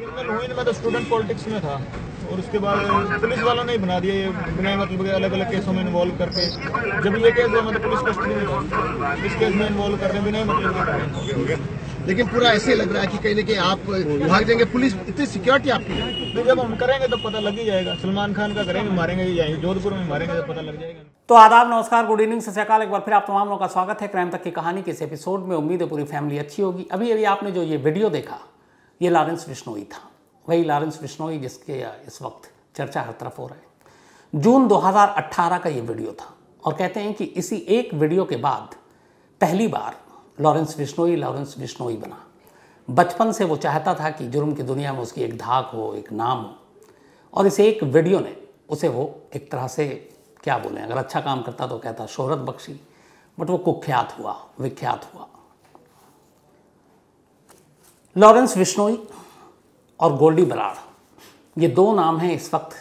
मतलब मैं तो स्टूडेंट पॉलिटिक्स में था और उसके बाद पुलिस वालों ने ही बना दिया ये बिना मतलब के अलग अलग केसों में इन्वॉल्व करके जब ये केस हुआ मैं तो पुलिस कस्टडी में था इस केस में इन्वॉल्व करने बिना मतलब लेकिन पूरा ऐसे लग रहा है कि कहीं ना कहीं आप भाग जाएंगे पुलिस इतनी सिक्योरिटी आपकी नहीं तो जब हम करेंगे तो पता लग ही जाएगा सलमान खान का करेंगे मारेंगे जाएंगे जोधपुर में मारेंगे तो पता लग जाएगा तो आदाब नमस्कार गुड इवनिंग सत्याकाल एक बार फिर आप तमाम लोगों का स्वागत है क्राइम तक की कहानी के इस एपिसोड में उम्मीद है पूरी फैमिली अच्छी होगी अभी अभी आपने जो ये वीडियो देखा ये लॉरेंस बिश्नोई था वही लॉरेंस बिश्नोई जिसके इस वक्त चर्चा हर तरफ हो रहा है जून 2018 का ये वीडियो था और कहते हैं कि इसी एक वीडियो के बाद पहली बार लॉरेंस बिश्नोई लॉरेंस बिश्नोई बना बचपन से वो चाहता था कि जुर्म की दुनिया में उसकी एक धाक हो एक नाम हो और इस एक वीडियो ने उसे वो एक तरह से क्या बोले अगर अच्छा काम करता तो कहता शोहरत बख्शी बट वो कुख्यात हुआ विख्यात हुआ लॉरेंस विश्नोई और गोल्डी बराड़ ये दो नाम हैं इस वक्त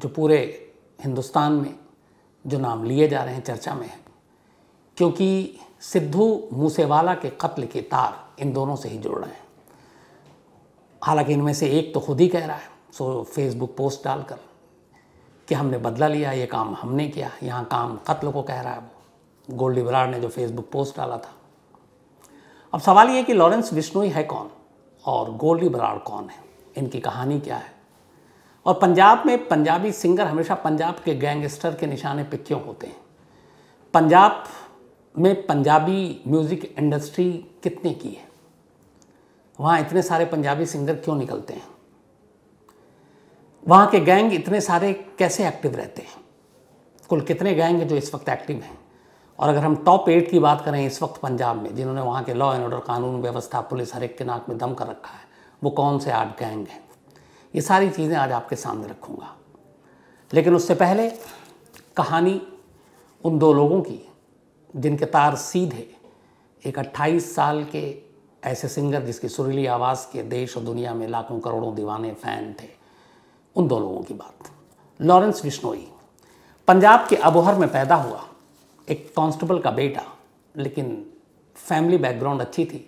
जो पूरे हिंदुस्तान में जो नाम लिए जा रहे हैं चर्चा में है क्योंकि सिद्धू मूसेवाला के कत्ल के तार इन दोनों से ही जुड़ रहे हैं हालांकि इनमें से एक तो खुद ही कह रहा है सो फेसबुक पोस्ट डालकर कि हमने बदला लिया ये काम हमने किया यहाँ काम कत्ल को कह रहा है वो गोल्डी बराड़ ने जो फेसबुक पोस्ट डाला था अब सवाल ये कि लॉरेंस विश्नोई है कौन और गोली बराड़ कौन है इनकी कहानी क्या है और पंजाब में पंजाबी सिंगर हमेशा पंजाब के गैंगस्टर के निशाने पर क्यों होते हैं पंजाब में पंजाबी म्यूज़िक इंडस्ट्री कितने की है वहाँ इतने सारे पंजाबी सिंगर क्यों निकलते हैं वहाँ के गैंग इतने सारे कैसे एक्टिव रहते हैं कुल कितने गैंग हैं जो इस वक्त एक्टिव हैं और अगर हम टॉप एट की बात करें इस वक्त पंजाब में जिन्होंने वहाँ के लॉ एंड ऑर्डर कानून व्यवस्था पुलिस हर एक के नाक में दम कर रखा है वो कौन से आठ गैंग हैं ये सारी चीज़ें आज आपके सामने रखूँगा लेकिन उससे पहले कहानी उन दो लोगों की जिनके तार सीधे एक 28 साल के ऐसे सिंगर जिसकी सुरीली आवाज़ के देश और दुनिया में लाखों करोड़ों दीवाने फ़ैन थे उन दो लोगों की बात लॉरेंस बिश्नोई पंजाब के अबोहर में पैदा हुआ एक कांस्टेबल का बेटा लेकिन फैमिली बैकग्राउंड अच्छी थी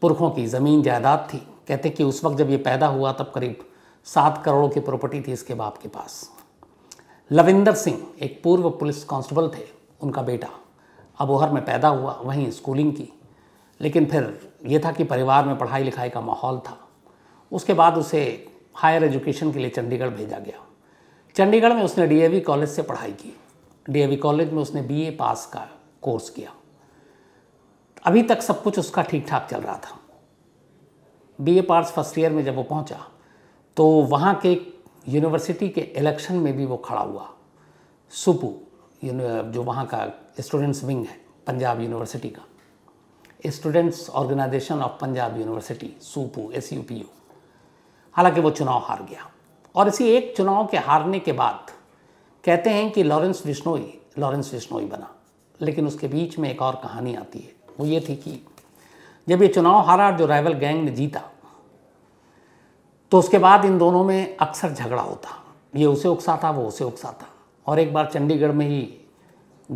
पुरखों की ज़मीन जायदाद थी कहते कि उस वक्त जब ये पैदा हुआ तब करीब सात करोड़ की प्रॉपर्टी थी इसके बाप के पास लविंदर सिंह एक पूर्व पुलिस कांस्टेबल थे उनका बेटा अबोहर में पैदा हुआ वहीं स्कूलिंग की लेकिन फिर ये था कि परिवार में पढ़ाई लिखाई का माहौल था उसके बाद उसे हायर एजुकेशन के लिए चंडीगढ़ भेजा गया चंडीगढ़ में उसने डीएवी कॉलेज से पढ़ाई की डीएवी कॉलेज में उसने बीए पास का कोर्स किया अभी तक सब कुछ उसका ठीक ठाक चल रहा था बीए पास फर्स्ट ईयर में जब वो पहुंचा तो वहाँ के यूनिवर्सिटी के इलेक्शन में भी वो खड़ा हुआ सुपू जो वहाँ का स्टूडेंट्स विंग है पंजाब यूनिवर्सिटी का students organisation of Punjab university SOPU S U U P हालांकि वो चुनाव हार गया और इसी एक चुनाव के हारने के बाद कहते हैं कि लॉरेंस विश्नोई लॉरेंस विश्नोई बना लेकिन उसके बीच में एक और कहानी आती है वो ये थी कि जब ये चुनाव हारा जो राइवल गैंग ने जीता तो उसके बाद इन दोनों में अक्सर झगड़ा होता ये उसे उकसाता वो उसे उकसाता और एक बार चंडीगढ़ में ही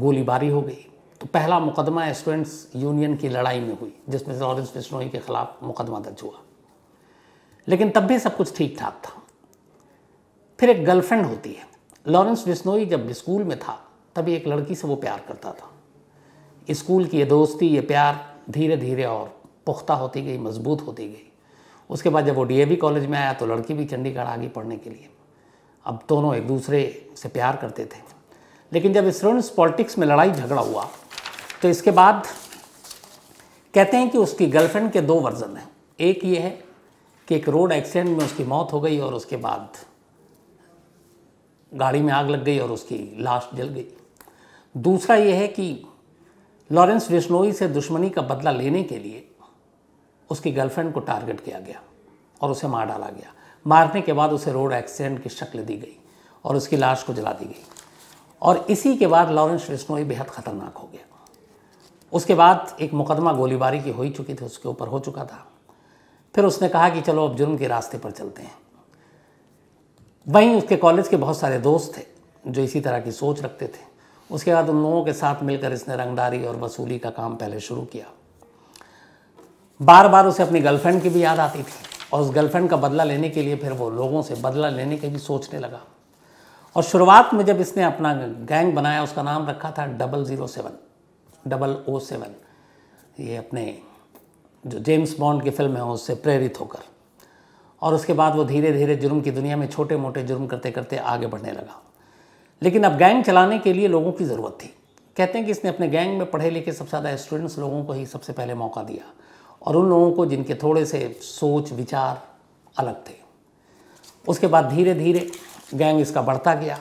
गोलीबारी हो गई तो पहला मुकदमा स्टूडेंट्स यूनियन की लड़ाई में हुई जिसमें लॉरेंस बिश्नोई के खिलाफ मुकदमा दर्ज हुआ लेकिन तब भी सब कुछ ठीक ठाक था फिर एक गर्लफ्रेंड होती है लॉरेंस बिश्नोई जब स्कूल में था तभी एक लड़की से वो प्यार करता था स्कूल की ये दोस्ती ये प्यार धीरे धीरे और पुख्ता होती गई मजबूत होती गई उसके बाद जब वो डीएवी कॉलेज में आया तो लड़की भी चंडीगढ़ आ गई पढ़ने के लिए अब दोनों एक दूसरे से प्यार करते थे लेकिन जब स्टूडेंट्स पॉलिटिक्स में लड़ाई झगड़ा हुआ तो इसके बाद कहते हैं कि उसकी गर्लफ्रेंड के दो वर्जन हैं एक ये है कि एक रोड एक्सीडेंट में उसकी मौत हो गई और उसके बाद गाड़ी में आग लग गई और उसकी लाश जल गई दूसरा यह है कि लॉरेंस बिश्नोई से दुश्मनी का बदला लेने के लिए उसकी गर्लफ्रेंड को टारगेट किया गया और उसे मार डाला गया मारने के बाद उसे रोड एक्सीडेंट की शक्ल दी गई और उसकी लाश को जला दी गई और इसी के बाद लॉरेंस बिश्नोई बेहद ख़तरनाक हो गया उसके बाद एक मुकदमा गोलीबारी की हो ही चुकी थी उसके ऊपर हो चुका था फिर उसने कहा कि चलो अब जुर्म के रास्ते पर चलते हैं वहीं उसके कॉलेज के बहुत सारे दोस्त थे जो इसी तरह की सोच रखते थे उसके बाद उन लोगों के साथ मिलकर इसने रंगदारी और वसूली का काम पहले शुरू किया बार बार उसे अपनी गर्लफ्रेंड की भी याद आती थी और उस गर्लफ्रेंड का बदला लेने के लिए फिर वो लोगों से बदला लेने के भी सोचने लगा और शुरुआत में जब इसने अपना गैंग बनाया उसका नाम रखा था double zero seven double O seven ये अपने जो जेम्स बॉन्ड की फिल्म है उससे प्रेरित होकर और उसके बाद वो धीरे धीरे जुर्म की दुनिया में छोटे मोटे जुर्म करते करते आगे बढ़ने लगा लेकिन अब गैंग चलाने के लिए लोगों की ज़रूरत थी कहते हैं कि इसने अपने गैंग में पढ़े लिखे सबसे ज़्यादा स्टूडेंट्स लोगों को ही सबसे पहले मौका दिया और उन लोगों को जिनके थोड़े से सोच विचार अलग थे उसके बाद धीरे धीरे गैंग इसका बढ़ता गया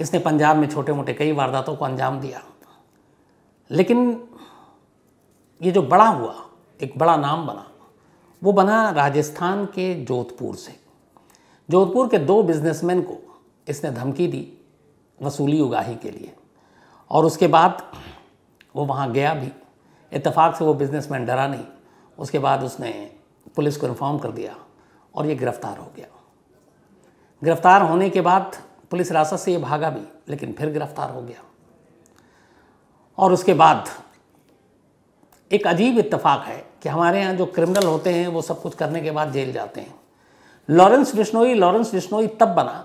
इसने पंजाब में छोटे मोटे कई वारदातों को अंजाम दिया लेकिन ये जो बड़ा हुआ एक बड़ा नाम बना वो बना राजस्थान के जोधपुर से जोधपुर के दो बिजनेसमैन को इसने धमकी दी वसूली उगाही के लिए और उसके बाद वो वहाँ गया भी इतफाक़ से वो बिजनेसमैन डरा नहीं उसके बाद उसने पुलिस को इन्फॉर्म कर दिया और ये गिरफ्तार हो गया गिरफ्तार होने के बाद पुलिस हिरासत से ये भागा भी लेकिन फिर गिरफ्तार हो गया और उसके बाद एक अजीब इतफाक़ है कि हमारे यहाँ जो क्रिमिनल होते हैं वो सब कुछ करने के बाद जेल जाते हैं लॉरेंस बिश्नोई लॉरेंस बिश्नोई तब बना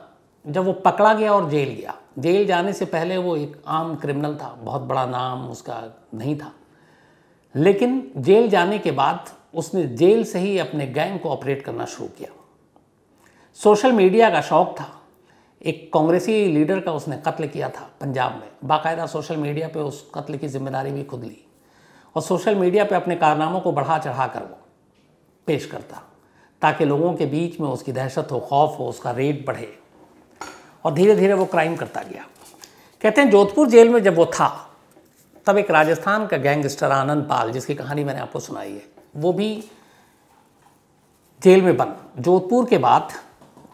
जब वो पकड़ा गया और जेल गया जेल जाने से पहले वो एक आम क्रिमिनल था बहुत बड़ा नाम उसका नहीं था लेकिन जेल जाने के बाद उसने जेल से ही अपने गैंग को ऑपरेट करना शुरू किया सोशल मीडिया का शौक था एक कांग्रेसी लीडर का उसने कत्ल किया था पंजाब में बाकायदा सोशल मीडिया पे उस कत्ल की जिम्मेदारी भी खुद ली और सोशल मीडिया पे अपने कारनामों को बढ़ा चढ़ा कर वो पेश करता ताकि लोगों के बीच में उसकी दहशत हो खौफ हो उसका रेट बढ़े और धीरे धीरे वो क्राइम करता गया कहते हैं जोधपुर जेल में जब वो था तब एक राजस्थान का गैंगस्टर आनंद पाल जिसकी कहानी मैंने आपको सुनाई है वो भी जेल में बंद जोधपुर के बाद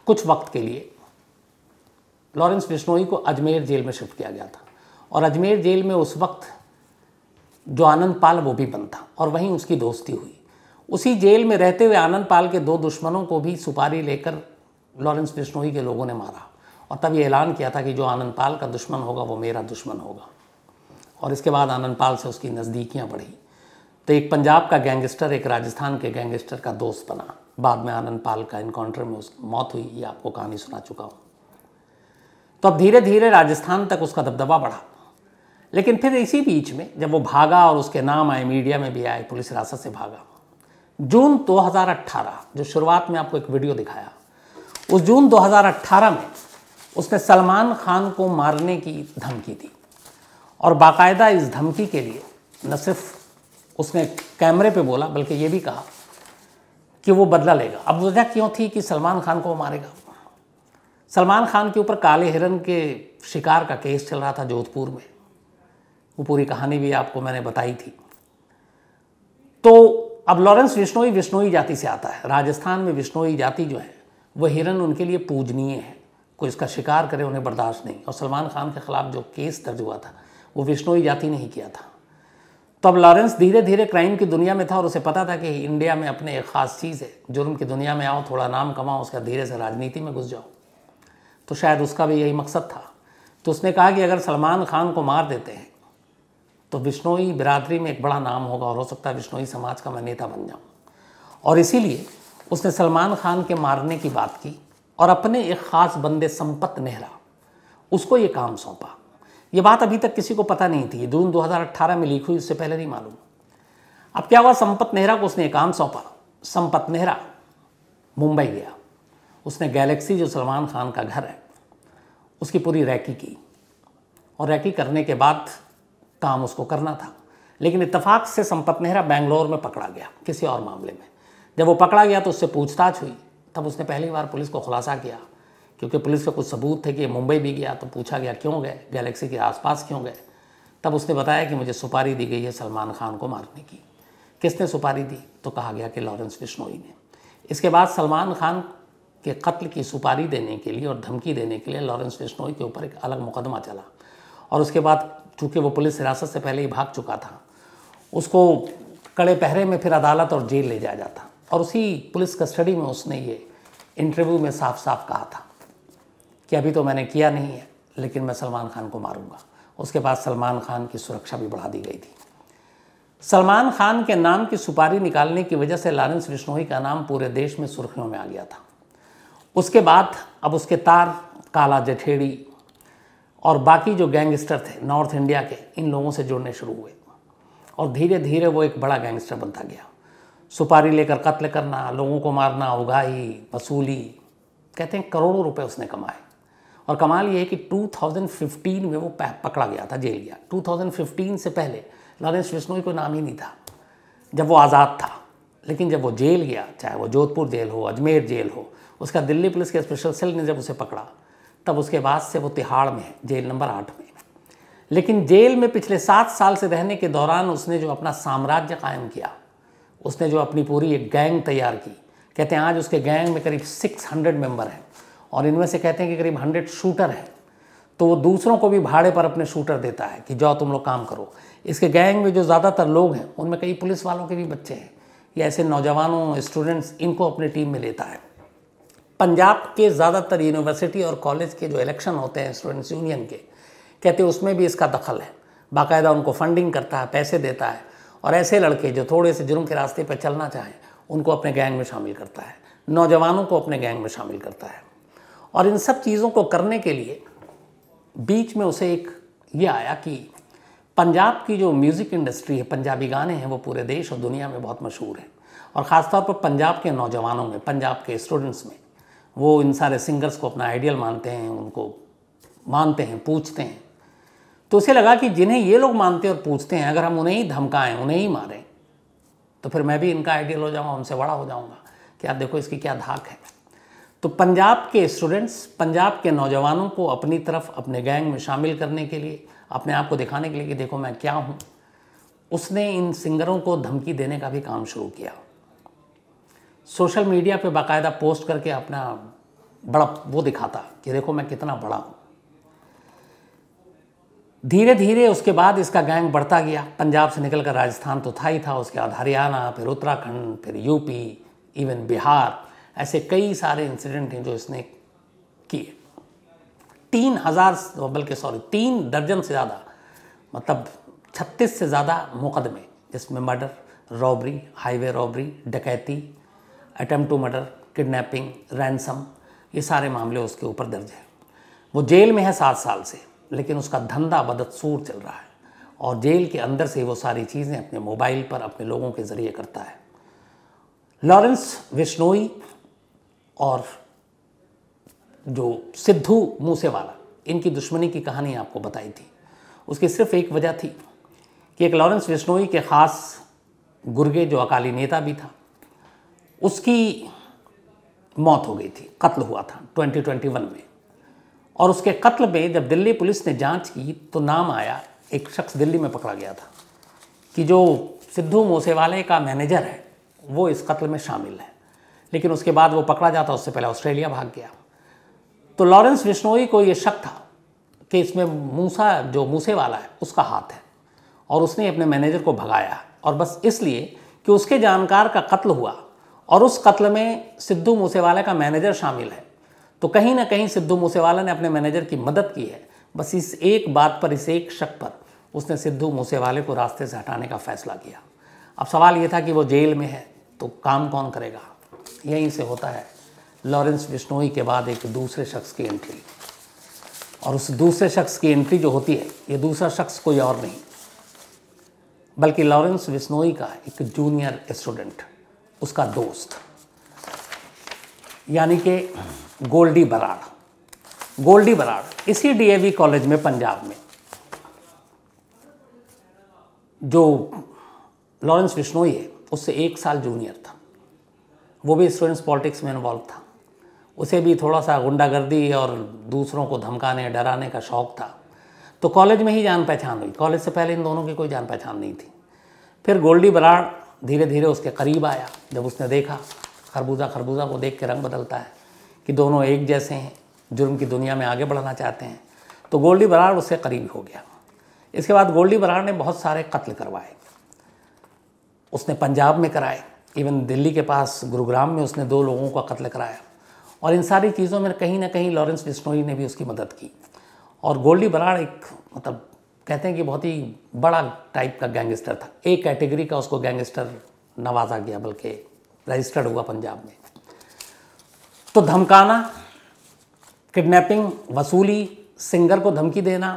कुछ वक्त के लिए लॉरेंस बिश्नोई को अजमेर जेल में शिफ्ट किया गया था और अजमेर जेल में उस वक्त जो आनंद पाल वो भी बंद था और वहीं उसकी दोस्ती हुई उसी जेल में रहते हुए आनंद पाल के दो दुश्मनों को भी सुपारी लेकर लॉरेंस बिश्नोई के लोगों ने मारा और तब ये ऐलान किया था कि जो आनंद पाल का दुश्मन होगा वो मेरा दुश्मन होगा और इसके बाद आनंद पाल से उसकी नज़दीकियाँ बढ़ी तो एक पंजाब का गैंगस्टर एक राजस्थान के गैंगस्टर का दोस्त बना बाद में आनंद पाल का इनकाउंटर में उसकी मौत हुई ये आपको कहानी सुना चुका हूँ तो अब धीरे धीरे राजस्थान तक उसका दबदबा बढ़ा लेकिन फिर इसी बीच में जब वो भागा और उसके नाम आए मीडिया में भी आए पुलिस हिरासत से भागा जून 2018 जो शुरुआत में आपको एक वीडियो दिखाया उस जून 2018 में उसने सलमान खान को मारने की धमकी दी और बाकायदा इस धमकी के लिए न सिर्फ उसने कैमरे पे बोला बल्कि ये भी कहा कि वो बदला लेगा अब वजह क्यों थी कि सलमान खान को मारेगा सलमान खान के ऊपर काले हिरन के शिकार का केस चल रहा था जोधपुर में वो पूरी कहानी भी आपको मैंने बताई थी तो अब लॉरेंस विष्णोई विष्णोई जाति से आता है राजस्थान में विष्णोई जाति जो है वह हिरन उनके लिए पूजनीय है कोई इसका शिकार करे उन्हें बर्दाश्त नहीं और सलमान खान के खिलाफ जो केस दर्ज हुआ था वो विष्णोई जाति ने ही किया था तो अब लॉरेंस धीरे धीरे क्राइम की दुनिया में था और उसे पता था कि इंडिया में अपने एक ख़ास चीज़ है जुर्म की दुनिया में आओ थोड़ा नाम कमाओ उसका धीरे से राजनीति में घुस जाओ तो शायद उसका भी यही मकसद था तो उसने कहा कि अगर सलमान खान को मार देते हैं तो विष्णोई बिरादरी में एक बड़ा नाम होगा और हो सकता है विष्णोई समाज का मैं नेता बन जाऊँ और इसीलिए उसने सलमान खान के मारने की बात की और अपने एक ख़ास बंदे संपत नेहरा उसको ये काम सौंपा ये बात अभी तक किसी को पता नहीं थी जून 2018 में लिखी हुई उससे पहले नहीं मालूम अब क्या हुआ संपत नेहरा को उसने एक काम सौंपा संपत नेहरा मुंबई गया उसने गैलेक्सी जो सलमान खान का घर है उसकी पूरी रैकी की और रैकी करने के बाद काम उसको करना था लेकिन इतफाक़ से संपत नेहरा बेंगलोर में पकड़ा गया किसी और मामले में जब वो पकड़ा गया तो उससे पूछताछ हुई तब उसने पहली बार पुलिस को खुलासा किया क्योंकि पुलिस के कुछ सबूत थे कि मुंबई भी गया तो पूछा गया क्यों गए गैलेक्सी के आसपास क्यों गए तब उसने बताया कि मुझे सुपारी दी गई है सलमान खान को मारने की किसने सुपारी दी तो कहा गया कि लॉरेंस बिश्नोई ने इसके बाद सलमान खान के कत्ल की सुपारी देने के लिए और धमकी देने के लिए लॉरेंस बिश्नोई के ऊपर एक अलग मुकदमा चला और उसके बाद चूँकि वो पुलिस हिरासत से पहले ही भाग चुका था उसको कड़े पहरे में फिर अदालत और जेल ले जाया जाता और उसी पुलिस कस्टडी में उसने ये इंटरव्यू में साफ साफ कहा था कि अभी तो मैंने किया नहीं है लेकिन मैं सलमान खान को मारूंगा उसके बाद सलमान खान की सुरक्षा भी बढ़ा दी गई थी सलमान खान के नाम की सुपारी निकालने की वजह से लारेंस बिश्नोई का नाम पूरे देश में सुर्खियों में आ गया था उसके बाद अब उसके तार काला जठेड़ी और बाकी जो गैंगस्टर थे नॉर्थ इंडिया के इन लोगों से जुड़ने शुरू हुए और धीरे धीरे वो एक बड़ा गैंगस्टर बनता गया सुपारी लेकर कत्ल करना लोगों को मारना उगाही वसूली कहते हैं करोड़ों रुपए उसने कमाए और कमाल ये है कि 2015 में वो पकड़ा गया था जेल गया 2015 से पहले लॉरेंस बिश्नोई को नाम ही नहीं था जब वो आज़ाद था लेकिन जब वो जेल गया चाहे वो जोधपुर जेल हो अजमेर जेल हो उसका दिल्ली पुलिस के स्पेशल सेल ने जब उसे पकड़ा तब उसके बाद से वो तिहाड़ में है जेल नंबर आठ में लेकिन जेल में पिछले सात साल से रहने के दौरान उसने जो अपना साम्राज्य कायम किया उसने जो अपनी पूरी एक गैंग तैयार की कहते हैं आज उसके गैंग में करीब 600 मेम्बर हैं और इनमें से कहते हैं कि करीब 100 शूटर हैं तो वो दूसरों को भी भाड़े पर अपने शूटर देता है कि जाओ तुम लोग काम करो इसके गैंग में जो ज़्यादातर लोग हैं उनमें कई पुलिस वालों के भी बच्चे हैं या ऐसे नौजवानों स्टूडेंट्स इनको अपनी टीम में लेता है पंजाब के ज़्यादातर यूनिवर्सिटी और कॉलेज के जो इलेक्शन होते हैं स्टूडेंट्स यूनियन के कहते हैं उसमें भी इसका दखल है बाकायदा उनको फंडिंग करता है पैसे देता है और ऐसे लड़के जो थोड़े से जुर्म के रास्ते पर चलना चाहें उनको अपने गैंग में शामिल करता है नौजवानों को अपने गैंग में शामिल करता है और इन सब चीज़ों को करने के लिए बीच में उसे एक ये आया कि पंजाब की जो म्यूज़िक इंडस्ट्री है पंजाबी गाने हैं वो पूरे देश और दुनिया में बहुत मशहूर हैं और ख़ासतौर पर पंजाब के नौजवानों में पंजाब के स्टूडेंट्स में वो इन सारे सिंगर्स को अपना आइडियल मानते हैं उनको मानते हैं पूछते हैं तो उसे लगा कि जिन्हें ये लोग मानते और पूछते हैं अगर हम उन्हें ही धमकाएं उन्हें ही मारें तो फिर मैं भी इनका आइडियल हो जाऊंगा उनसे बड़ा हो जाऊँगा कि आप देखो इसकी क्या धाक है तो पंजाब के स्टूडेंट्स पंजाब के नौजवानों को अपनी तरफ अपने गैंग में शामिल करने के लिए अपने आप को दिखाने के लिए कि देखो मैं क्या हूँ उसने इन सिंगरों को धमकी देने का भी काम शुरू किया सोशल मीडिया पे बाकायदा पोस्ट करके अपना बड़ा वो दिखाता कि देखो मैं कितना बड़ा हूँ धीरे धीरे उसके बाद इसका गैंग बढ़ता गया पंजाब से निकल कर राजस्थान तो था ही था उसके बाद हरियाणा फिर उत्तराखंड फिर यूपी इवन बिहार ऐसे कई सारे इंसिडेंट हैं जो इसने किए तीन हज़ार बल्कि सॉरी तीन दर्जन से ज़्यादा मतलब छत्तीस से ज़्यादा मुकदमे जिसमें मर्डर रॉबरी हाईवे रॉबरी डकैती attempt to murder kidnapping ransom ये सारे मामले उसके ऊपर दर्ज हैं वो जेल में है सात साल से लेकिन उसका धंधा बदतसूर चल रहा है और जेल के अंदर से वो सारी चीज़ें अपने मोबाइल पर अपने लोगों के ज़रिए करता है लॉरेंस विश्नोई और जो सिद्धू मूसेवाला इनकी दुश्मनी की कहानी आपको बताई थी उसकी सिर्फ एक वजह थी कि एक लॉरेंस विश्नोई के ख़ास गुर्गे जो अकाली नेता भी था उसकी मौत हो गई थी कत्ल हुआ था 2021 में और उसके कत्ल में जब दिल्ली पुलिस ने जांच की तो नाम आया एक शख्स दिल्ली में पकड़ा गया था कि जो सिद्धू मूसेवाले का मैनेजर है वो इस कत्ल में शामिल है लेकिन उसके बाद वो पकड़ा जाता उससे पहले ऑस्ट्रेलिया भाग गया तो लॉरेंस बिश्नोई को ये शक था कि इसमें मूसा जो मूसे वाला है उसका हाथ है और उसने अपने मैनेजर को भगाया और बस इसलिए कि उसके जानकार का कत्ल हुआ और उस कत्ल में सिद्धू मूसेवाला का मैनेजर शामिल है तो कहीं ना कहीं सिद्धू मूसेवाला ने अपने मैनेजर की मदद की है बस इस एक बात पर इस एक शक पर उसने सिद्धू मूसेवाले को रास्ते से हटाने का फैसला किया अब सवाल ये था कि वो जेल में है तो काम कौन करेगा यहीं से होता है लॉरेंस बिश्नोई के बाद एक दूसरे शख्स की एंट्री और उस दूसरे शख्स की एंट्री जो होती है ये दूसरा शख्स कोई और नहीं बल्कि लॉरेंस बिश्नोई का एक जूनियर स्टूडेंट उसका दोस्त यानी कि गोल्डी बराड़ गोल्डी बराड़ इसी डीएवी कॉलेज में पंजाब में जो लॉरेंस विश्नोई है उससे एक साल जूनियर था वो भी स्टूडेंट्स पॉलिटिक्स में इन्वॉल्व था उसे भी थोड़ा सा गुंडागर्दी और दूसरों को धमकाने डराने का शौक़ था तो कॉलेज में ही जान पहचान हुई कॉलेज से पहले इन दोनों की कोई जान पहचान नहीं थी फिर गोल्डी बराड़ धीरे धीरे उसके करीब आया जब उसने देखा खरबूजा खरबूजा को देख के रंग बदलता है कि दोनों एक जैसे हैं जुर्म की दुनिया में आगे बढ़ना चाहते हैं तो गोल्डी बराड़ उससे करीब हो गया इसके बाद गोल्डी बराड़ ने बहुत सारे कत्ल करवाए उसने पंजाब में कराए इवन दिल्ली के पास गुरुग्राम में उसने दो लोगों का कत्ल कराया और इन सारी चीज़ों में कहीं ना कहीं लॉरेंस बिश्नोई ने भी उसकी मदद की और गोल्डी बराड़ एक मतलब कहते हैं कि बहुत ही बड़ा टाइप का गैंगस्टर था ए कैटेगरी का उसको गैंगस्टर नवाजा गया बल्कि रजिस्टर्ड हुआ पंजाब में तो धमकाना किडनैपिंग वसूली सिंगर को धमकी देना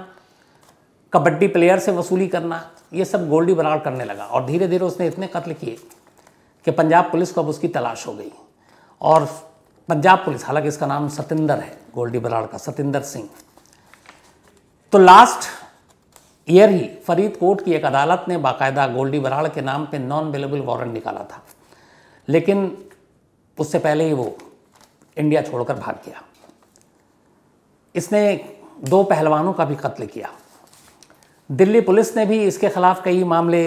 कबड्डी प्लेयर से वसूली करना ये सब गोल्डी बराड़ करने लगा और धीरे धीरे उसने इतने कत्ल किए कि पंजाब पुलिस को अब उसकी तलाश हो गई और पंजाब पुलिस हालांकि इसका नाम सतेंदर है गोल्डी बराड़ का सतेंदर सिंह तो लास्ट ईयर ही फरीदकोट की एक अदालत ने बाकायदा गोल्डी बराड़ के नाम पे नॉन अवेलेबल वारंट निकाला था लेकिन उससे पहले ही वो इंडिया छोड़कर भाग गया इसने दो पहलवानों का भी कत्ल किया दिल्ली पुलिस ने भी इसके खिलाफ कई मामले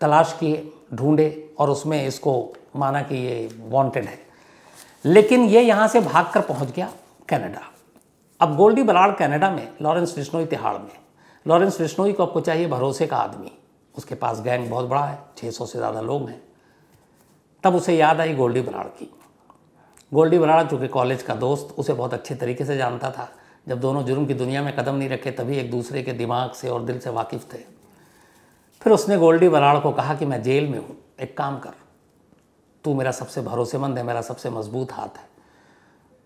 तलाश किए ढूंढे और उसमें इसको माना कि ये वांटेड है लेकिन ये यहाँ से भागकर पहुँच गया कनाडा अब गोल्डी बराड़ कनाडा में लॉरेंस बिश्नोई तिहाड़ में लॉरेंस विश्नोई को आपको चाहिए भरोसे का आदमी उसके पास गैंग बहुत बड़ा है छः सौ से ज़्यादा लोग हैं तब उसे याद आई गोल्डी बराड़ की गोल्डी बराड़ चूँकि कॉलेज का दोस्त उसे बहुत अच्छे तरीके से जानता था जब दोनों जुर्म की दुनिया में कदम नहीं रखे तभी एक दूसरे के दिमाग से और दिल से वाकिफ़ थे फिर उसने गोल्डी बराड़ को कहा कि मैं जेल में हूँ एक काम कर तू मेरा सबसे भरोसेमंद है मेरा सबसे मजबूत हाथ है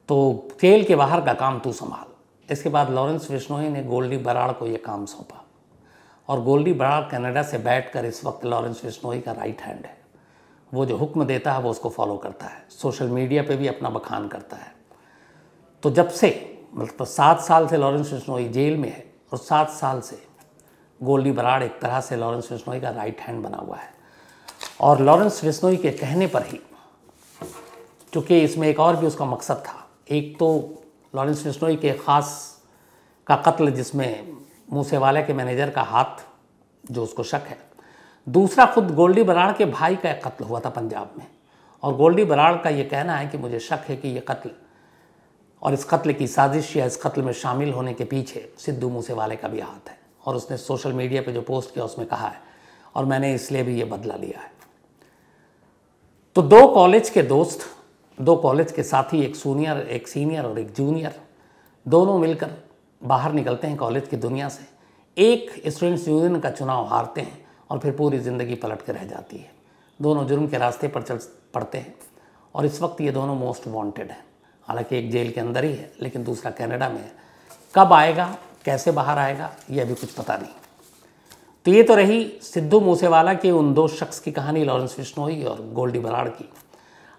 तो जेल के बाहर का काम तू संभाल इसके बाद लॉरेंस विश्नोई ने गोल्डी बराड़ को ये काम सौंपा और गोल्डी बराड़ कनाडा से बैठकर इस वक्त लॉरेंस विश्नोई का राइट हैंड है वो जो हुक्म देता है वो उसको फॉलो करता है सोशल मीडिया पे भी अपना बखान करता है तो जब से मतलब सात साल से लॉरेंस विश्नोई जेल में है और सात साल से गोल्डी बराड़ एक तरह से लॉरेंस विश्नोई का राइट हैंड बना हुआ है और लॉरेंस विश्नोई के कहने पर ही चूँकि इसमें एक और भी उसका मकसद था एक तो लॉरेंस बिश्नोई के ख़ास का कत्ल जिसमें मूसेवाला के मैनेजर का हाथ जो उसको शक है दूसरा खुद गोल्डी बराड़ के भाई का एक कत्ल हुआ था पंजाब में और गोल्डी बराड़ का ये कहना है कि मुझे शक है कि ये कत्ल और इस कत्ल की साजिश या इस कत्ल में शामिल होने के पीछे सिद्धू मूसेवाले का भी हाथ है और उसने सोशल मीडिया पे जो पोस्ट किया उसमें कहा है और मैंने इसलिए भी ये बदला लिया है तो दो कॉलेज के दोस्त दो कॉलेज के साथी एक सूनियर एक सीनियर और एक जूनियर दोनों मिलकर बाहर निकलते हैं कॉलेज की दुनिया से एक स्टूडेंट्स यूनियन का चुनाव हारते हैं और फिर पूरी ज़िंदगी पलट के रह जाती है दोनों जुर्म के रास्ते पर चल पड़ते हैं और इस वक्त ये दोनों मोस्ट वांटेड हैं हालांकि एक जेल के अंदर ही है लेकिन दूसरा कनाडा में है कब आएगा कैसे बाहर आएगा ये अभी कुछ पता नहीं तो ये तो रही सिद्धू मूसेवाला के उन दो शख्स की कहानी लॉरेंस विश्नोई और गोल्डी बराड़ की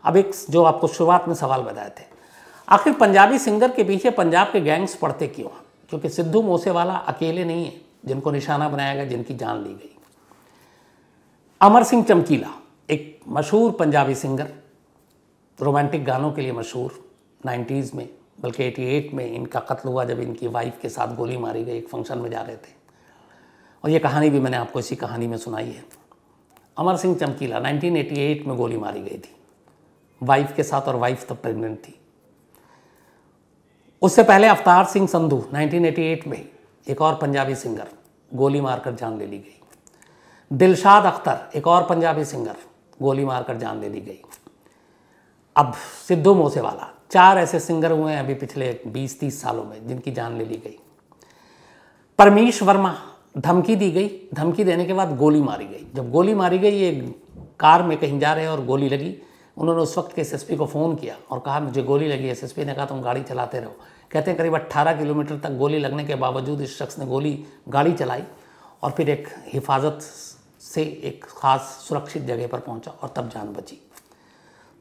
अब एक जो आपको शुरुआत में सवाल बताए थे आखिर पंजाबी सिंगर के पीछे पंजाब के गैंग्स पढ़ते क्यों क्योंकि सिद्धू मूसेवाला अकेले नहीं है जिनको निशाना बनाया गया जिनकी जान ली गई अमर सिंह चमकीला एक मशहूर पंजाबी सिंगर रोमांटिक गानों के लिए मशहूर 90s में बल्कि 88 में इनका कत्ल हुआ जब इनकी वाइफ के साथ गोली मारी गई एक फंक्शन में जा रहे थे और ये कहानी भी मैंने आपको इसी कहानी में सुनाई है अमर सिंह चमकीला 1988 में गोली मारी गई थी वाइफ के साथ और वाइफ तब प्रेग्नेंट थी उससे पहले अवतार सिंह संधू 1988 में एक और पंजाबी सिंगर गोली मारकर जान ले ली गई दिलशाद अख्तर एक और पंजाबी सिंगर गोली मारकर जान ले ली गई अब सिद्धू मूसेवाला चार ऐसे सिंगर हुए हैं अभी पिछले 20-30 सालों में जिनकी जान ले ली गई परमीश वर्मा धमकी दी गई धमकी देने के बाद गोली मारी गई जब गोली मारी गई ये कार में कहीं जा रहे हैं और गोली लगी उन्होंने उस वक्त के एस को फ़ोन किया और कहा मुझे गोली लगी एस ने कहा तुम गाड़ी चलाते रहो कहते हैं करीब अट्ठारह किलोमीटर तक गोली लगने के बावजूद इस शख्स ने गोली गाड़ी चलाई और फिर एक हिफाजत से एक ख़ास सुरक्षित जगह पर पहुंचा और तब जान बची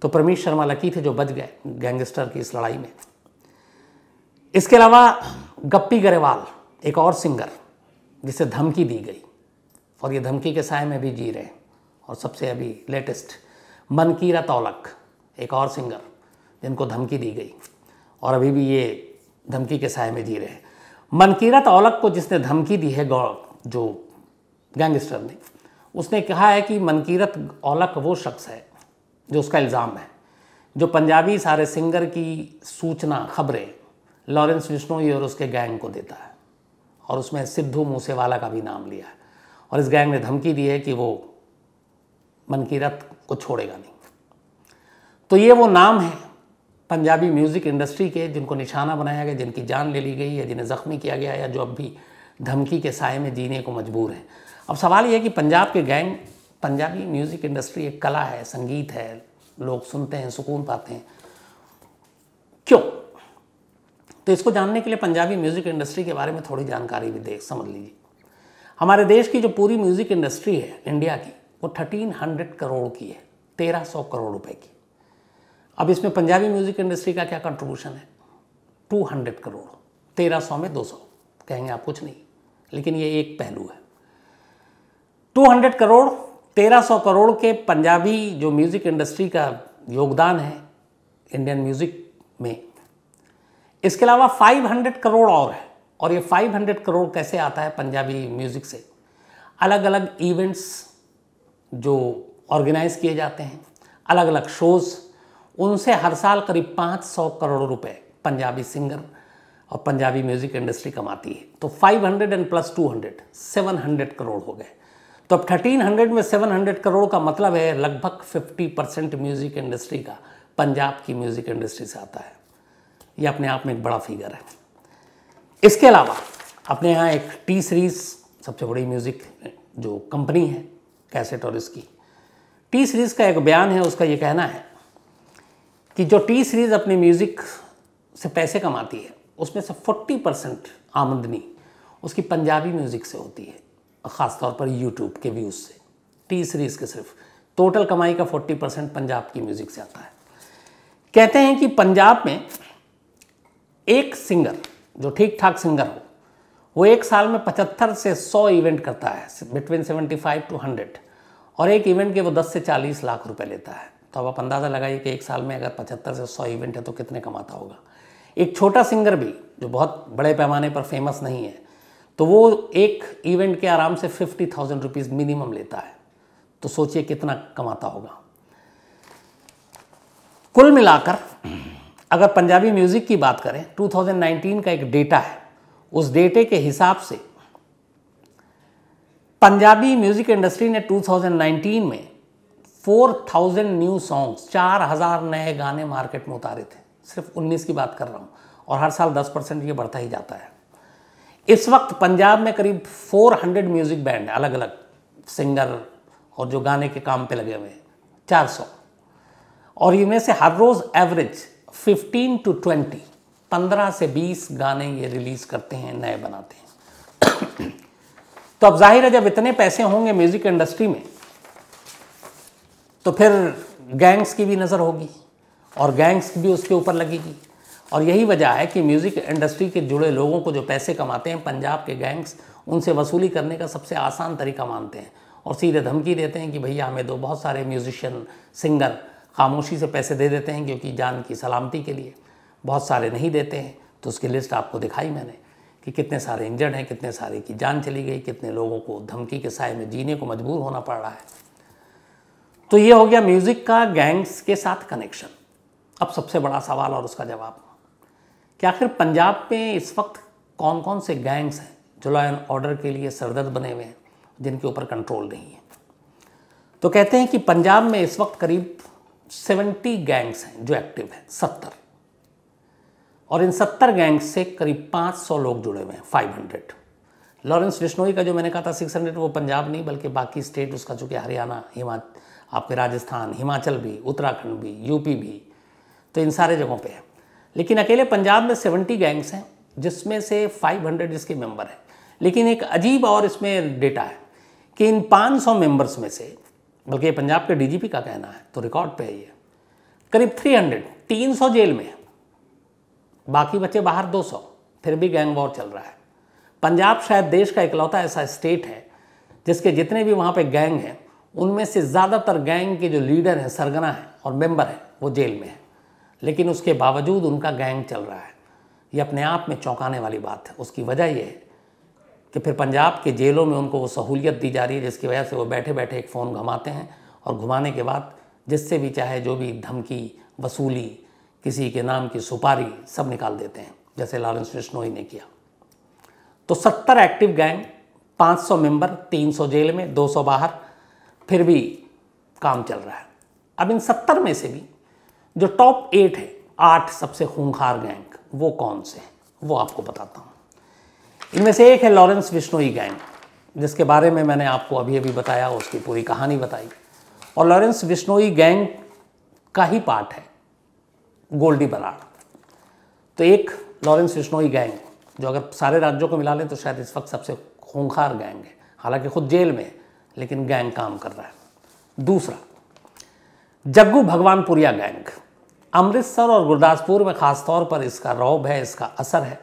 तो परमीश शर्मा लकी थे जो बच गए गैंगस्टर की इस लड़ाई में इसके अलावा गप्पी गरेवाल एक और सिंगर जिसे धमकी दी गई और ये धमकी के साय में भी जी रहे और सबसे अभी लेटेस्ट मनकीरा तौलक एक और सिंगर जिनको धमकी दी गई और अभी भी ये धमकी के साय में जी रहे हैं मनकीरा तौलक को जिसने धमकी दी है जो गैंगस्टर ने उसने कहा है कि मनकीरत औलक वो शख्स है जो उसका इल्ज़ाम है जो पंजाबी सारे सिंगर की सूचना खबरें लॉरेंस विष्णोई और उसके गैंग को देता है और उसमें सिद्धू मूसेवाला का भी नाम लिया है और इस गैंग ने धमकी दी है कि वो मनकीरत को छोड़ेगा नहीं तो ये वो नाम है पंजाबी म्यूज़िक इंडस्ट्री के जिनको निशाना बनाया गया जिनकी जान ले ली गई या जिन्हें ज़ख्मी किया गया या जो अब भी धमकी के साय में जीने को मजबूर हैं अब सवाल यह है कि पंजाब के गैंग पंजाबी म्यूज़िक इंडस्ट्री एक कला है संगीत है लोग सुनते हैं सुकून पाते हैं क्यों तो इसको जानने के लिए पंजाबी म्यूज़िक इंडस्ट्री के बारे में थोड़ी जानकारी भी दे समझ लीजिए हमारे देश की जो पूरी म्यूज़िक इंडस्ट्री है इंडिया की वो थर्टीन हंड्रेड करोड़ की है तेरह सौ करोड़ रुपए की अब इसमें पंजाबी म्यूज़िक इंडस्ट्री का क्या कंट्रीब्यूशन है टू हंड्रेड करोड़ तेरह सौ में दो सौ कहेंगे आप कुछ नहीं लेकिन ये एक पहलू है टू हंड्रेड करोड़ तेरह सौ करोड़ के पंजाबी जो म्यूज़िक इंडस्ट्री का योगदान है इंडियन म्यूज़िक में इसके अलावा फाइव हंड्रेड करोड़ और है और ये फाइव हंड्रेड करोड़ कैसे आता है पंजाबी म्यूज़िक से अलग अलग इवेंट्स जो ऑर्गेनाइज़ किए जाते हैं अलग अलग शोज़ उनसे हर साल करीब 500 करोड़ रुपए पंजाबी सिंगर और पंजाबी म्यूज़िक इंडस्ट्री कमाती है तो 500 एंड प्लस 200 700 करोड़ हो गए तो अब 1300 में 700 करोड़ का मतलब है लगभग 50 परसेंट म्यूज़िक इंडस्ट्री का पंजाब की म्यूज़िक इंडस्ट्री से आता है ये अपने आप में एक बड़ा फिगर है इसके अलावा अपने यहाँ एक टी सीरीज़ सबसे बड़ी म्यूज़िक जो कंपनी है एसेट और इसकी टी सीरीज़ का एक बयान है उसका ये कहना है कि जो टी सीरीज़ अपने म्यूज़िक से पैसे कमाती है उसमें से 40 परसेंट आमदनी उसकी पंजाबी म्यूज़िक से होती है ख़ासतौर पर यूट्यूब के व्यूज़ से टी सीरीज़ के सिर्फ टोटल कमाई का 40 परसेंट पंजाब की म्यूज़िक से आता है कहते हैं कि पंजाब में एक सिंगर जो ठीक ठाक सिंगर हो वो एक साल में पचहत्तर से 100 इवेंट करता है बिटवीन 75 टू हंड्रेड और एक इवेंट के वो 10 से 40 लाख रुपए लेता है तो अब आप अंदाज़ा लगाइए कि एक साल में अगर 75 से 100 इवेंट है तो कितने कमाता होगा एक छोटा सिंगर भी जो बहुत बड़े पैमाने पर फेमस नहीं है तो वो एक इवेंट के आराम से फिफ्टी थाउजेंड रुपीज़ मिनिमम लेता है तो सोचिए कितना कमाता होगा कुल मिलाकर अगर पंजाबी म्यूज़िक की बात करें 2019 का एक डेटा है उस डेटे के हिसाब से पंजाबी म्यूज़िक इंडस्ट्री ने 2019 में 4000 न्यू सॉन्ग्स 4000 नए गाने मार्केट में उतारे थे सिर्फ 19 की बात कर रहा हूँ और हर साल 10 परसेंट ये बढ़ता ही जाता है इस वक्त पंजाब में करीब 400 म्यूज़िक बैंड अलग अलग सिंगर और जो गाने के काम पे लगे हुए हैं चार सौ और इनमें से हर रोज़ एवरेज 15 टू 20 15 से 20 गाने ये रिलीज़ करते हैं नए बनाते हैं तो अब जाहिर है जब इतने पैसे होंगे म्यूजिक इंडस्ट्री में तो फिर गैंग्स की भी नज़र होगी और गैंग्स भी उसके ऊपर लगेगी और यही वजह है कि म्यूज़िक इंडस्ट्री के जुड़े लोगों को जो पैसे कमाते हैं पंजाब के गैंग्स उनसे वसूली करने का सबसे आसान तरीका मानते हैं और सीधे धमकी देते हैं कि भैया हमें दो बहुत सारे म्यूजिशियन सिंगर खामोशी से पैसे दे देते हैं क्योंकि जान की सलामती के लिए बहुत सारे नहीं देते हैं तो उसकी लिस्ट आपको दिखाई मैंने कि कितने सारे इंजर्ड हैं कितने सारे की जान चली गई कितने लोगों को धमकी के साय में जीने को मजबूर होना पड़ रहा है तो ये हो गया म्यूज़िक का गैंग्स के साथ कनेक्शन अब सबसे बड़ा सवाल और उसका जवाब कि आखिर पंजाब में इस वक्त कौन कौन से गैंग्स हैं जो लॉ एंड ऑर्डर के लिए सरदर्द बने हुए हैं जिनके ऊपर कंट्रोल नहीं है तो कहते हैं कि पंजाब में इस वक्त करीब सेवेंटी गैंग्स हैं जो एक्टिव हैं सत्तर और इन सत्तर गैंग से करीब 500 लोग जुड़े हुए हैं 500 लॉरेंस बिश्नोई का जो मैंने कहा था 600 वो पंजाब नहीं बल्कि बाकी स्टेट उसका चूँकि हरियाणा हिमाचल आपके राजस्थान हिमाचल भी उत्तराखंड भी यूपी भी तो इन सारे जगहों पे है लेकिन अकेले पंजाब में सेवेंटी गैंग्स हैं जिसमें से फाइव हंड्रेड इसके मेम्बर हैं लेकिन एक अजीब और इसमें डेटा है कि इन पाँच सौ मेम्बर्स में से बल्कि पंजाब के डीजीपी का कहना है तो रिकॉर्ड पे है ये करीब थ्री हंड्रेड तीन सौ जेल में बाकी बचे बाहर 200 फिर भी गैंग वॉर चल रहा है पंजाब शायद देश का इकलौता ऐसा स्टेट है जिसके जितने भी वहाँ पे गैंग हैं उनमें से ज़्यादातर गैंग के जो लीडर हैं सरगना हैं और मेम्बर हैं वो जेल में हैं लेकिन उसके बावजूद उनका गैंग चल रहा है ये अपने आप में चौंकाने वाली बात है उसकी वजह यह है कि फिर पंजाब के जेलों में उनको वो सहूलियत दी जा रही है जिसकी वजह से वो बैठे बैठे एक फ़ोन घुमाते हैं और घुमाने के बाद जिससे भी चाहे जो भी धमकी वसूली किसी के नाम की सुपारी सब निकाल देते हैं जैसे लॉरेंस विश्नोई ने किया तो 70 एक्टिव गैंग 500 मेंबर 300 जेल में 200 बाहर फिर भी काम चल रहा है अब इन 70 में से भी जो टॉप एट है आठ सबसे खूंखार गैंग वो कौन से हैं वो आपको बताता हूँ इनमें से एक है लॉरेंस विश्नोई गैंग जिसके बारे में मैंने आपको अभी अभी बताया उसकी पूरी कहानी बताई और लॉरेंस विश्नोई गैंग का ही पार्ट है गोल्डी बराड तो एक लॉरेंस विश्नोई गैंग जो अगर सारे राज्यों को मिला लें तो शायद इस वक्त सबसे खूंखार गैंग है हालांकि खुद जेल में लेकिन गैंग काम कर रहा है दूसरा जग्गू भगवानपुरिया गैंग अमृतसर और गुरदासपुर में खास तौर पर इसका रौब है इसका असर है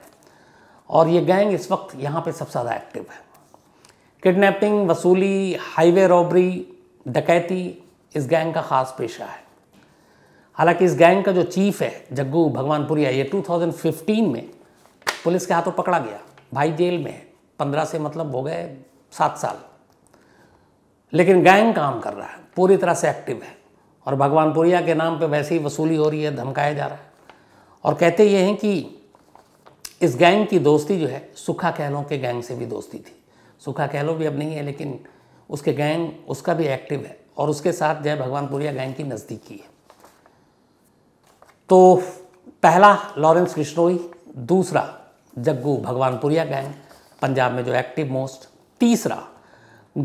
और ये गैंग इस वक्त यहाँ पे सबसे ज़्यादा एक्टिव है किडनैपिंग वसूली हाईवे रॉबरी डकैती इस गैंग का ख़ास पेशा है हालांकि इस गैंग का जो चीफ है जग्गू भगवानपुरिया ये 2015 में पुलिस के हाथों पकड़ा गया भाई जेल में है पंद्रह से मतलब हो गए सात साल लेकिन गैंग काम कर रहा है पूरी तरह से एक्टिव है और भगवानपुरिया के नाम पे वैसे ही वसूली हो रही है धमकाया जा रहा है और कहते ये हैं कि इस गैंग की दोस्ती जो है सुखा कहलो के गैंग से भी दोस्ती थी सुखा कहलो भी अब नहीं है लेकिन उसके गैंग उसका भी एक्टिव है और उसके साथ जय भगवानपुरिया गैंग की नज़दीकी है तो पहला लॉरेंस बिश्नोई दूसरा जग्गू भगवानपुरिया गैंग पंजाब में जो एक्टिव मोस्ट तीसरा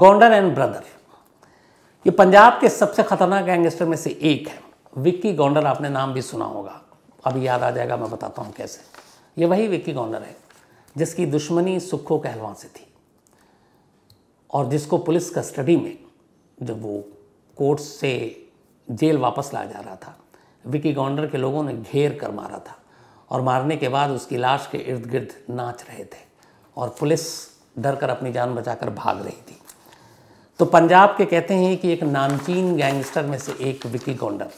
गोंडर एंड ब्रदर ये पंजाब के सबसे खतरनाक गैंगस्टर में से एक है विक्की गोंडर आपने नाम भी सुना होगा अभी याद आ जाएगा मैं बताता हूँ कैसे ये वही विक्की गोंडर है जिसकी दुश्मनी सुखो कहलवा से थी और जिसको पुलिस कस्टडी में जब वो कोर्ट से जेल वापस लाया जा रहा था विकी गौंडर के लोगों ने घेर कर मारा था और मारने के बाद उसकी लाश के इर्द गिर्द नाच रहे थे और पुलिस डर कर अपनी जान बचाकर भाग रही थी तो पंजाब के कहते हैं कि एक नामचीन गैंगस्टर में से एक विकी गौंडर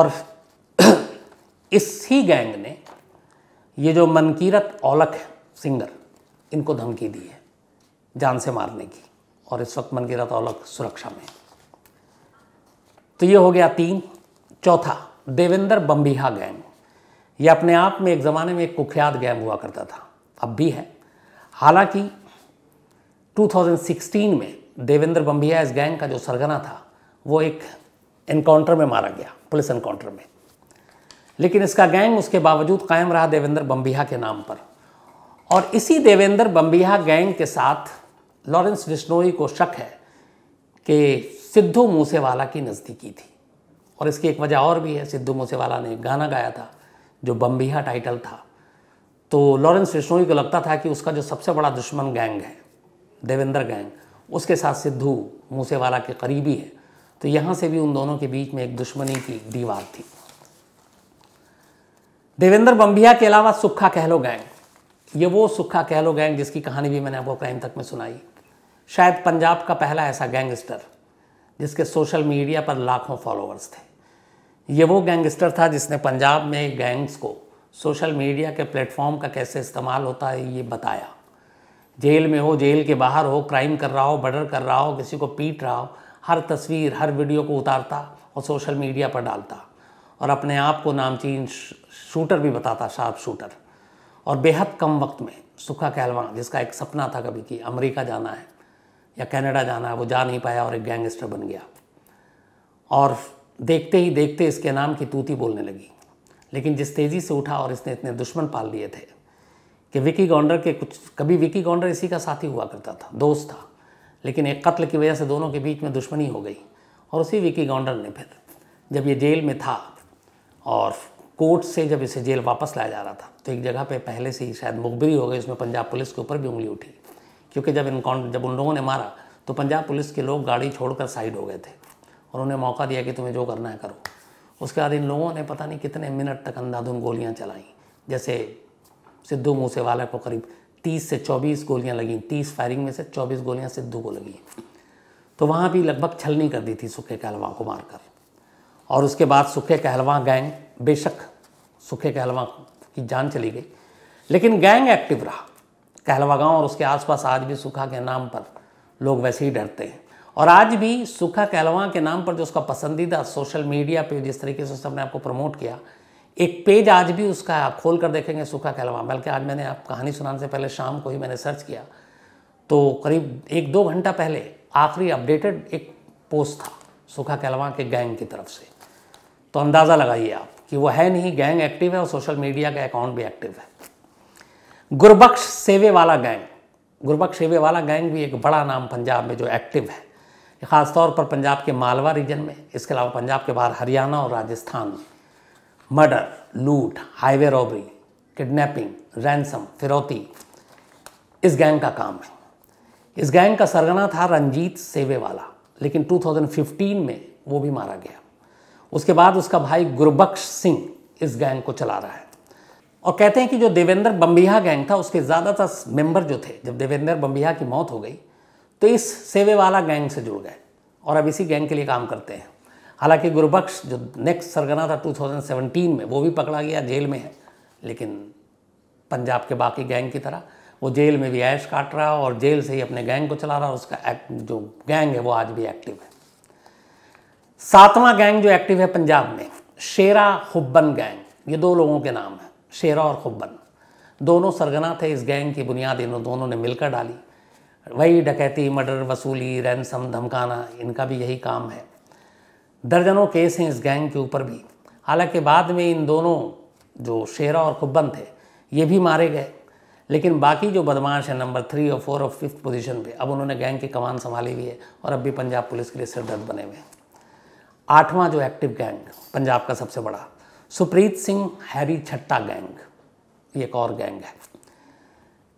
और इसी गैंग ने ये जो मनकीरत औलख सिंगर इनको धमकी दी है जान से मारने की और इस वक्त मनकीरत औलख सुरक्षा में तो ये हो गया तीन चौथा देवेंद्र बम्बीहा गैंग यह अपने आप में एक ज़माने में एक कुख्यात गैंग हुआ करता था अब भी है हालांकि 2016 में देवेंद्र बम्बिया इस गैंग का जो सरगना था वो एक इनकाउंटर में मारा गया पुलिस इनकाउंटर में लेकिन इसका गैंग उसके बावजूद कायम रहा देवेंद्र बम्बिहा के नाम पर और इसी देवेंद्र बम्बिहा गैंग के साथ लॉरेंस बिश्नोई को शक है कि सिद्धू मूसेवाला की नज़दीकी थी और इसकी एक वजह और भी है सिद्धू मूसेवाला ने गाना गाया था जो बम्बिया टाइटल था तो लॉरेंस विश्नोई को लगता था कि उसका जो सबसे बड़ा दुश्मन गैंग है देवेंद्र गैंग उसके साथ सिद्धू मूसेवाला के करीबी है तो यहाँ से भी उन दोनों के बीच में एक दुश्मनी की दीवार थी देवेंद्र बम्बिया के अलावा सुखा कहलो गैंग ये वो सुखा कहलो गैंग जिसकी कहानी भी मैंने आपको क्राइम तक में सुनाई शायद पंजाब का पहला ऐसा गैंगस्टर जिसके सोशल मीडिया पर लाखों फॉलोअर्स थे ये वो गैंगस्टर था जिसने पंजाब में गैंग्स को सोशल मीडिया के प्लेटफॉर्म का कैसे इस्तेमाल होता है ये बताया जेल में हो जेल के बाहर हो क्राइम कर रहा हो मर्डर कर रहा हो किसी को पीट रहा हो हर तस्वीर हर वीडियो को उतारता और सोशल मीडिया पर डालता और अपने आप को नामचीन शूटर भी बताता शार्प शूटर और बेहद कम वक्त में सुखा कहलवा जिसका एक सपना था कभी कि अमेरिका जाना है या कनाडा जाना है वो जा नहीं पाया और एक गैंगस्टर बन गया और देखते ही देखते इसके नाम की तूती बोलने लगी लेकिन जिस तेज़ी से उठा और इसने इतने दुश्मन पाल लिए थे कि विकी गौंडर के कुछ कभी विकी गौंडर इसी का साथी हुआ करता था दोस्त था लेकिन एक कत्ल की वजह से दोनों के बीच में दुश्मनी हो गई और उसी विकी गौंडर ने फिर जब ये जेल में था और कोर्ट से जब इसे जेल वापस लाया जा रहा था तो एक जगह पे पहले से ही शायद मुखबरी हो गई उसमें पंजाब पुलिस के ऊपर भी उंगली उठी क्योंकि जब इन जब उन लोगों ने मारा तो पंजाब पुलिस के लोग गाड़ी छोड़कर साइड हो गए थे और उन्हें मौका दिया कि तुम्हें जो करना है करो उसके बाद इन लोगों ने पता नहीं कितने मिनट तक अंधाधुन गोलियां चलाई जैसे सिद्धू मूसेवाला को करीब 30 से 24 गोलियां लगी 30 फायरिंग में से 24 गोलियां सिद्धू को लगी तो वहाँ भी लगभग छलनी कर दी थी सुखे कहलवा को मारकर और उसके बाद सुखे कहलवा गैंग बेशक सुखे कहलवा की जान चली गई लेकिन गैंग एक्टिव रहा कहलवा गांव और उसके आसपास आज भी सुखा के नाम पर लोग वैसे ही डरते हैं और आज भी सुखा कहलवा के नाम पर जो उसका पसंदीदा सोशल मीडिया पे जिस तरीके से उसने आपको प्रमोट किया एक पेज आज भी उसका है आप खोल कर देखेंगे सुखा कहलवा बल्कि आज मैंने आप कहानी सुनाने से पहले शाम को ही मैंने सर्च किया तो करीब एक दो घंटा पहले आखिरी अपडेटेड एक पोस्ट था सुखा कहलवा के गैंग की तरफ से तो अंदाज़ा लगाइए आप कि वो है नहीं गैंग एक्टिव है और सोशल मीडिया का अकाउंट भी एक्टिव है गुरबख्श सेवे वाला गैंग गुरबख्श सेवे वाला गैंग भी एक बड़ा नाम पंजाब में जो एक्टिव है ख़ास तौर पर पंजाब के मालवा रीजन में इसके अलावा पंजाब के बाहर हरियाणा और राजस्थान मर्डर लूट हाईवे रॉबरी किडनैपिंग रैंसम फिरौती इस गैंग का काम है इस गैंग का सरगना था रंजीत सेवे वाला लेकिन 2015 में वो भी मारा गया उसके बाद उसका भाई गुरबख्श सिंह इस गैंग को चला रहा है और कहते हैं कि जो देवेंद्र बम्बिया गैंग था उसके ज़्यादातर मेंबर जो थे जब देवेंद्र बम्बिया की मौत हो गई तो इस सेवे वाला गैंग से जुड़ गए और अब इसी गैंग के लिए काम करते हैं हालांकि गुरुबख्श जो नेक्स्ट सरगना था 2017 में वो भी पकड़ा गया जेल में है लेकिन पंजाब के बाकी गैंग की तरह वो जेल में भी ऐश काट रहा और जेल से ही अपने गैंग को चला रहा और उसका एक्ट जो गैंग है वो आज भी एक्टिव है सातवां गैंग जो एक्टिव है पंजाब में शेरा हुब्बन गैंग ये दो लोगों के नाम है शेरा और हुब्बन दोनों सरगना थे इस गैंग की बुनियाद इन दोनों ने मिलकर डाली वही डकैती मर्डर वसूली रैनसम धमकाना इनका भी यही काम है दर्जनों केस हैं इस गैंग के ऊपर भी हालांकि बाद में इन दोनों जो शेरा और खुब्बन थे ये भी मारे गए लेकिन बाकी जो बदमाश है नंबर थ्री और फोर और फिफ्थ पोजीशन पे अब उन्होंने गैंग की कमान संभाली हुई है और अब भी पंजाब पुलिस के लिए सिरदर्द बने हुए हैं आठवां जो एक्टिव गैंग पंजाब का सबसे बड़ा सुप्रीत सिंह हैरी छट्टा गैंग ये एक और गैंग है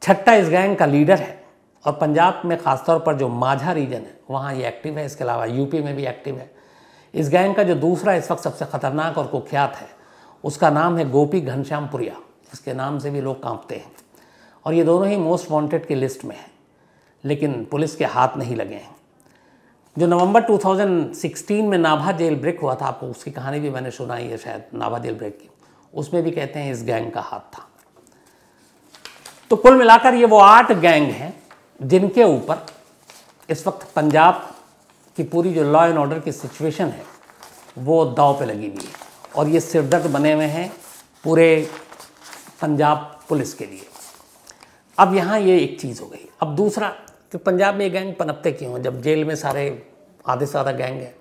छट्टा इस गैंग का लीडर है और पंजाब में ख़ासतौर पर जो माझा रीजन है वहाँ ये एक्टिव है इसके अलावा यूपी में भी एक्टिव है इस गैंग का जो दूसरा इस वक्त सबसे ख़तरनाक और कुख्यात है उसका नाम है गोपी घनश्याम पुरिया इसके नाम से भी लोग कांपते हैं और ये दोनों ही मोस्ट वांटेड की लिस्ट में हैं लेकिन पुलिस के हाथ नहीं लगे हैं जो नवंबर 2016 में नाभा जेल ब्रेक हुआ था आपको उसकी कहानी भी मैंने सुनाई है शायद नाभा जेल ब्रेक की उसमें भी कहते हैं इस गैंग का हाथ था तो कुल मिलाकर ये वो आठ गैंग हैं जिनके ऊपर इस वक्त पंजाब की पूरी जो लॉ एंड ऑर्डर की सिचुएशन है वो दाव पे लगी हुई है और ये सिरदर्द बने हुए हैं पूरे पंजाब पुलिस के लिए अब यहाँ ये एक चीज़ हो गई अब दूसरा कि पंजाब में ये गैंग पनपते क्यों जब जेल में सारे आधे से आधा गैंग हैं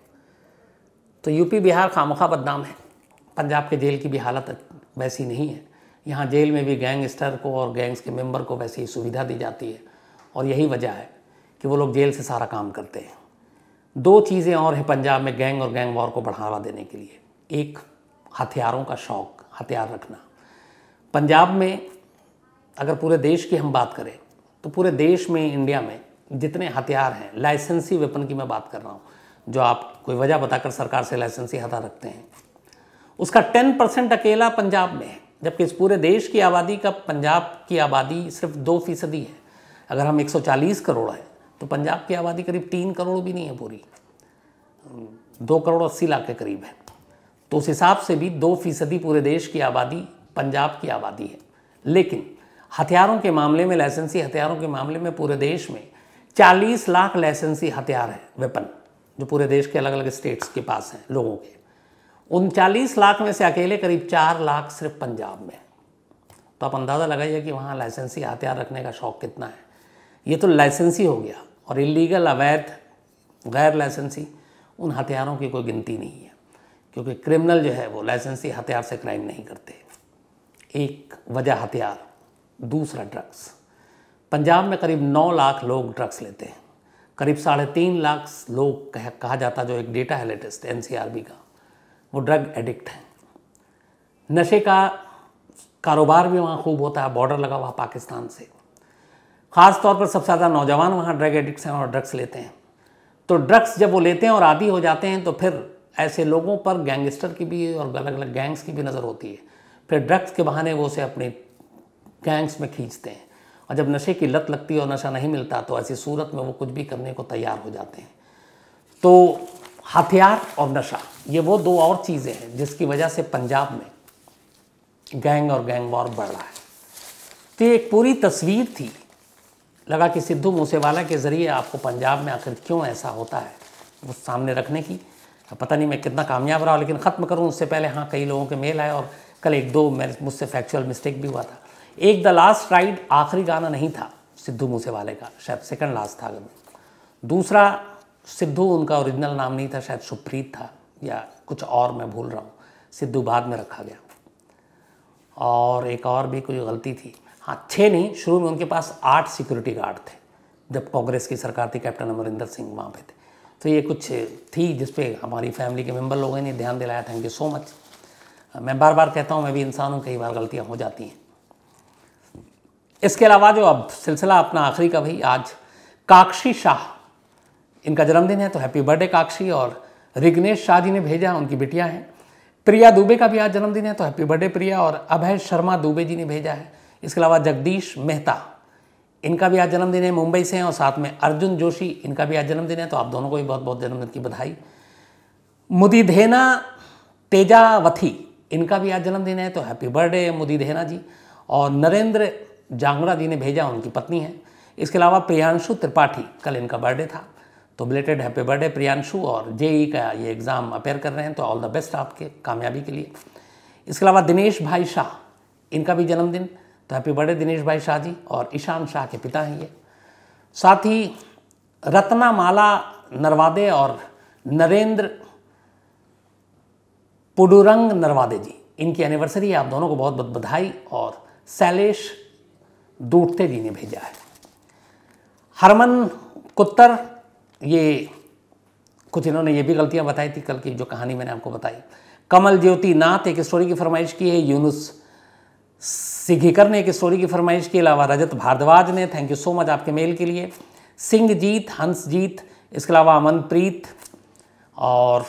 तो यूपी बिहार खामखा बदनाम है पंजाब के जेल की भी हालत वैसी नहीं है यहाँ जेल में भी गैंगस्टर को और गैंग्स के मेंबर को वैसी सुविधा दी जाती है और यही वजह है कि वो लोग जेल से सारा काम करते हैं दो चीज़ें और हैं पंजाब में गैंग और गैंग वॉर को बढ़ावा देने के लिए एक हथियारों का शौक हथियार रखना पंजाब में अगर पूरे देश की हम बात करें तो पूरे देश में इंडिया में जितने हथियार हैं लाइसेंसी वेपन की मैं बात कर रहा हूँ जो आप कोई वजह बताकर सरकार से लाइसेंसी हथियार रखते हैं उसका टेन परसेंट अकेला पंजाब में है जबकि इस पूरे देश की आबादी का पंजाब की आबादी सिर्फ दो फीसदी है अगर हम 140 करोड़ हैं तो पंजाब की आबादी करीब तीन करोड़ भी नहीं है पूरी दो करोड़ अस्सी लाख के करीब है तो उस हिसाब से भी दो फीसदी पूरे देश की आबादी पंजाब की आबादी है लेकिन हथियारों के मामले में लाइसेंसी हथियारों के मामले में पूरे देश में 40 लाख लाइसेंसी हथियार हैं वेपन जो पूरे देश के अलग अलग स्टेट्स के पास हैं लोगों के उन 40 लाख में से अकेले करीब चार लाख सिर्फ पंजाब में है तो आप अंदाज़ा लगाइए कि वहाँ लाइसेंसी हथियार रखने का शौक कितना है ये तो लाइसेंसी हो गया और इलीगल अवैध गैर लाइसेंसी उन हथियारों की कोई गिनती नहीं है क्योंकि क्रिमिनल जो है वो लाइसेंसी हथियार से क्राइम नहीं करते एक वजह हथियार दूसरा ड्रग्स पंजाब में करीब नौ लाख लोग ड्रग्स लेते हैं करीब साढ़े तीन लाख लोग कह, कहा जाता जो एक डेटा है लेटेस्ट एन का वो ड्रग एडिक्ट हैं नशे का कारोबार भी वहाँ खूब होता है बॉर्डर लगा हुआ पाकिस्तान से ख़ास तौर पर सबसे ज़्यादा नौजवान वहाँ ड्रग एडिक्स हैं और ड्रग्स लेते हैं तो ड्रग्स जब वो लेते हैं और आदि हो जाते हैं तो फिर ऐसे लोगों पर गैंगस्टर की भी और अलग अलग गैंग्स की भी नज़र होती है फिर ड्रग्स के बहाने वो उसे अपने गैंग्स में खींचते हैं और जब नशे की लत लगती है और नशा नहीं मिलता तो ऐसी सूरत में वो कुछ भी करने को तैयार हो जाते हैं तो हथियार और नशा ये वो दो और चीज़ें हैं जिसकी वजह से पंजाब में गैंग और गैंग वॉर बढ़ रहा है तो ये एक पूरी तस्वीर थी लगा कि सिद्धू मूसेवाला के ज़रिए आपको पंजाब में आखिर क्यों ऐसा होता है वो सामने रखने की पता नहीं मैं कितना कामयाब रहा लेकिन ख़त्म करूँ उससे पहले हाँ कई लोगों के मेल आए और कल एक दो मेरे मुझसे फैक्चुअल मिस्टेक भी हुआ था एक द लास्ट राइड आखिरी गाना नहीं था सिद्धू मूसेवाले का शायद सेकंड लास्ट था दूसरा सिद्धू उनका ओरिजिनल नाम नहीं था शायद सुप्रीत था या कुछ और मैं भूल रहा हूँ सिद्धू बाद में रखा गया और एक और भी कोई गलती थी हाँ छः नहीं शुरू में उनके पास आठ सिक्योरिटी गार्ड थे जब कांग्रेस की सरकार थी कैप्टन अमरिंदर सिंह वहाँ पे थे तो ये कुछ थी जिसपे हमारी फैमिली के मेम्बर लोगों ने ध्यान दिलाया थैंक यू सो मच मैं बार बार कहता हूँ मैं भी इंसान हूँ कई बार गलतियाँ हो जाती हैं इसके अलावा जो अब सिलसिला अपना आखिरी का भाई आज काक्षी शाह इनका जन्मदिन है तो हैप्पी बर्थडे काक्षी और रिग्नेश शाह जी ने भेजा उनकी बिटिया हैं प्रिया दुबे का भी आज जन्मदिन है तो हैप्पी बर्थडे प्रिया और अभय शर्मा दुबे जी ने भेजा है इसके अलावा जगदीश मेहता इनका भी आज जन्मदिन है मुंबई से हैं और साथ में अर्जुन जोशी इनका भी आज जन्मदिन है तो आप दोनों को भी बहुत बहुत जन्मदिन की बधाई मुदिधेना तेजावथी इनका भी आज जन्मदिन है तो हैप्पी बर्थडे मुदिधेना जी और नरेंद्र जांगड़ा जी ने भेजा उनकी पत्नी है इसके अलावा प्रियांशु त्रिपाठी कल इनका बर्थडे था तो बिलेटेड हैप्पी बर्थडे प्रियांशु और जेई का ये एग्ज़ाम अपेयर कर रहे हैं तो ऑल द बेस्ट आपके कामयाबी के लिए इसके अलावा दिनेश भाई शाह इनका भी जन्मदिन तो हैप्पी बर्थडे दिनेश भाई शाह जी और ईशान शाह के पिता हैं ये साथ ही रत्ना माला नरवादे और नरेंद्र पुडुरंग नरवादे जी इनकी एनिवर्सरी है आप दोनों को बहुत बहुत बधाई और शैलेश दूटते जी ने भेजा है हरमन कुत्तर ये कुछ इन्होंने ये भी गलतियां बताई थी कल की जो कहानी मैंने आपको बताई कमल ज्योति नाथ एक स्टोरी की फरमाइश की है यूनुस सिघिकर ने एक स्टोरी की फरमाइश के अलावा रजत भारद्वाज ने थैंक यू सो मच आपके मेल के लिए सिंह जीत हंस जीत इसके अलावा अमनप्रीत और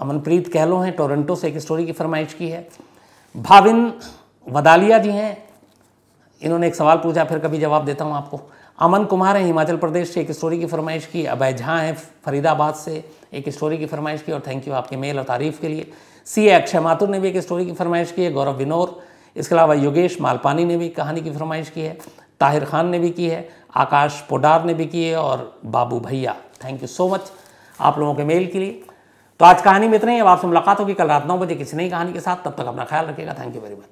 अमनप्रीत कहलो हैं टोरंटो से एक स्टोरी की फरमाइश की है भाविन वदालिया जी हैं इन्होंने एक सवाल पूछा फिर कभी जवाब देता हूँ आपको अमन कुमार हैं हिमाचल प्रदेश से एक स्टोरी की फरमाइश की अभय झा हैं फरीदाबाद से एक स्टोरी की फरमाइश की और थैंक यू आपके मेल और तारीफ़ के लिए सी ए अक्षय माथुर ने भी एक स्टोरी की फरमाइश की है गौरव विनोर इसके अलावा योगेश मालपानी ने भी कहानी की फरमाइश की है ताहिर खान ने भी की है आकाश पोडार ने भी की है और बाबू भैया थैंक यू सो मच आप लोगों के मेल के लिए तो आज कहानी में इतना ही अब आपसे मुलाकात होगी कल रात नौ बजे किसी नई कहानी के साथ तब तक अपना ख्याल रखिएगा थैंक यू वेरी मच